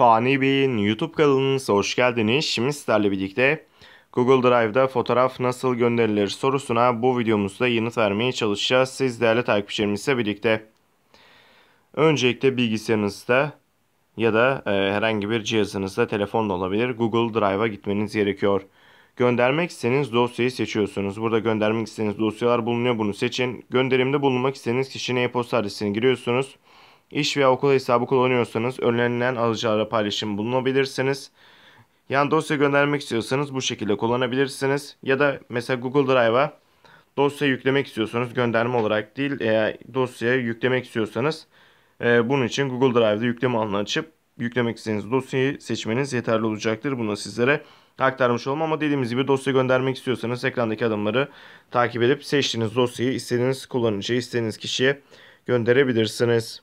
Fani Bey'in YouTube kanalınıza hoş geldiniz. Şimdi sizlerle birlikte Google Drive'da fotoğraf nasıl gönderilir sorusuna bu videomuzda yanıt vermeye çalışacağız. Siz değerli takipçilerimizle birlikte. Öncelikle bilgisayarınızda ya da e, herhangi bir cihazınızda telefonla olabilir Google Drive'a gitmeniz gerekiyor. Göndermek istediğiniz dosyayı seçiyorsunuz. Burada göndermek istediğiniz dosyalar bulunuyor. Bunu seçin. Gönderimde bulunmak istediğiniz kişinin e-posta adresini giriyorsunuz. İş veya okul hesabı kullanıyorsanız önlenilen alıcılara paylaşım bulunabilirsiniz. Yani dosya göndermek istiyorsanız bu şekilde kullanabilirsiniz. Ya da mesela Google Drive'a dosya yüklemek istiyorsanız gönderme olarak değil eğer dosyaya yüklemek istiyorsanız e, bunun için Google Drive'da yükleme alanını açıp yüklemek istediğiniz dosyayı seçmeniz yeterli olacaktır. Bunu sizlere aktarmış olalım ama dediğimiz gibi dosya göndermek istiyorsanız ekrandaki adımları takip edip seçtiğiniz dosyayı istediğiniz kullanıcıya, istediğiniz kişiye gönderebilirsiniz.